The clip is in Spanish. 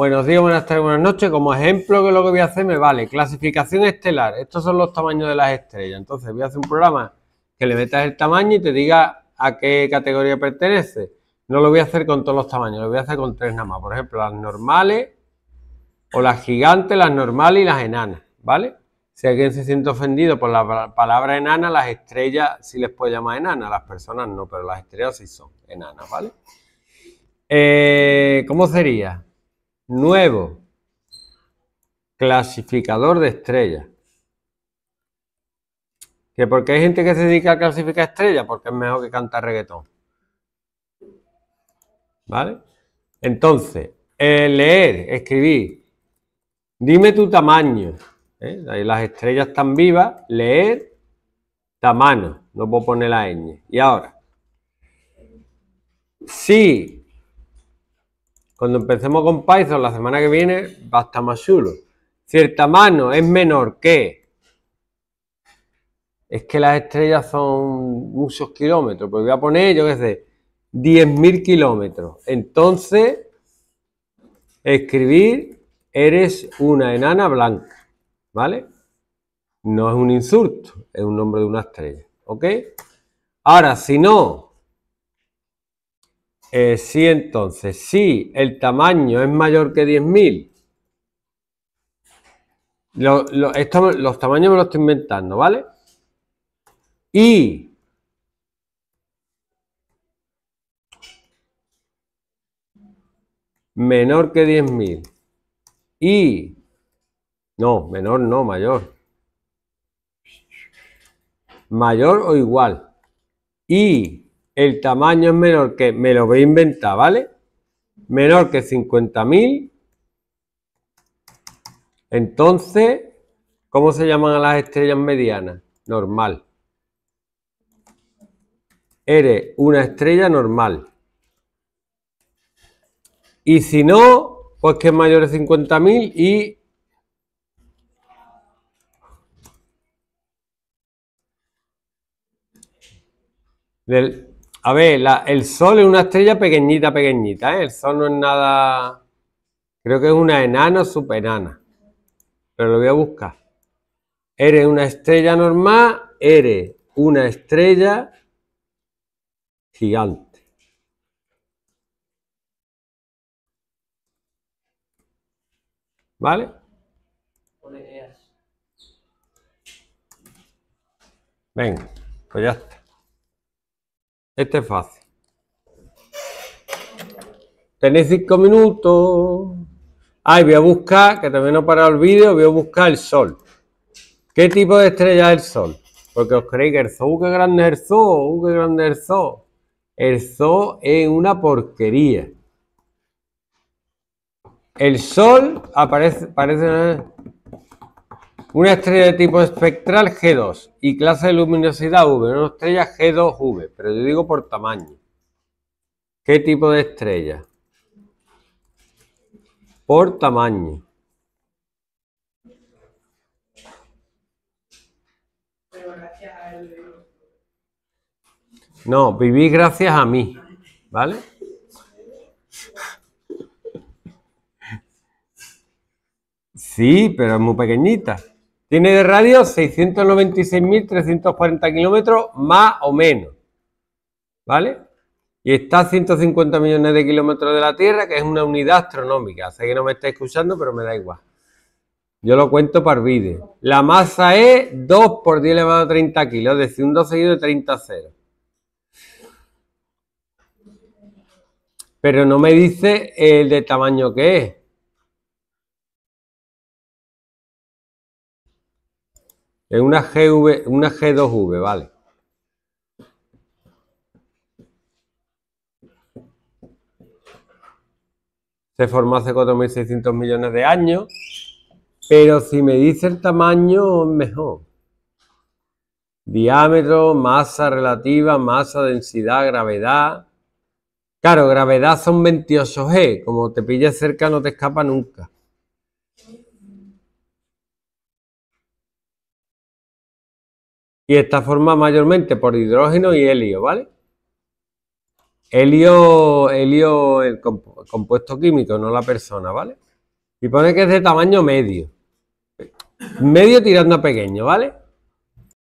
Buenos días, buenas tardes, buenas noches. Como ejemplo que lo que voy a hacer me vale. Clasificación estelar. Estos son los tamaños de las estrellas. Entonces voy a hacer un programa que le metas el tamaño y te diga a qué categoría pertenece. No lo voy a hacer con todos los tamaños, lo voy a hacer con tres nada más. Por ejemplo, las normales o las gigantes, las normales y las enanas. ¿Vale? Si alguien se siente ofendido por la palabra enana, las estrellas sí les puede llamar enanas. Las personas no, pero las estrellas sí son enanas. ¿Vale? Eh, ¿Cómo sería? Nuevo. Clasificador de estrellas. ¿Que porque hay gente que se dedica a clasificar estrellas? Porque es mejor que canta reggaetón. ¿Vale? Entonces, eh, leer, escribir. Dime tu tamaño. ¿Eh? las estrellas están vivas. Leer, tamaño. No puedo poner la ñ. Y ahora. sí. Cuando empecemos con Python la semana que viene va a estar más chulo. Cierta mano es menor que... Es que las estrellas son muchos kilómetros, pues voy a poner, yo qué sé, 10.000 kilómetros. Entonces, escribir, eres una enana blanca, ¿vale? No es un insulto, es un nombre de una estrella, ¿ok? Ahora, si no, eh, sí, entonces, si sí, el tamaño es mayor que 10.000, los tamaños me los estoy inventando, ¿vale? Y menor que 10.000 y no, menor no, mayor. Mayor o igual. Y el tamaño es menor que, me lo voy a inventar, ¿vale? Menor que 50.000. Entonces, ¿cómo se llaman a las estrellas medianas? Normal. Eres una estrella normal. Y si no, pues que es mayor de 50.000 y... Del, a ver, el Sol es una estrella pequeñita, pequeñita, ¿eh? El Sol no es nada... Creo que es una enana super enana. Pero lo voy a buscar. Eres una estrella normal, eres una estrella gigante. ¿Vale? E Venga, pues ya está. Este es fácil. Tenéis cinco minutos. Ay, voy a buscar, que también no para el vídeo, voy a buscar el sol. ¿Qué tipo de estrella es el sol? Porque os creéis que el sol, qué grande es el sol, uh, qué grande es el sol. El sol es una porquería. El sol aparece, parece una estrella de tipo espectral G2 y clase de luminosidad V, una estrella G2V, pero yo digo por tamaño. ¿Qué tipo de estrella? Por tamaño. No, viví gracias a mí, ¿vale? Sí, pero es muy pequeñita. Tiene de radio 696.340 kilómetros, más o menos. ¿Vale? Y está a 150 millones de kilómetros de la Tierra, que es una unidad astronómica. Sé que no me está escuchando, pero me da igual. Yo lo cuento para vídeo. La masa es 2 por 10 elevado a 30 kilos, es decir, un 2 seguido de 30 a Pero no me dice el de tamaño que es. Es una, GV, una G2V, vale. Se formó hace 4.600 millones de años, pero si me dice el tamaño, mejor. Diámetro, masa relativa, masa, densidad, gravedad. Claro, gravedad son 28G, como te pillas cerca no te escapa nunca. y está formada mayormente por hidrógeno y helio, ¿vale? Helio, helio, el compuesto químico, no la persona, ¿vale? Y pone que es de tamaño medio. Medio tirando a pequeño, ¿vale?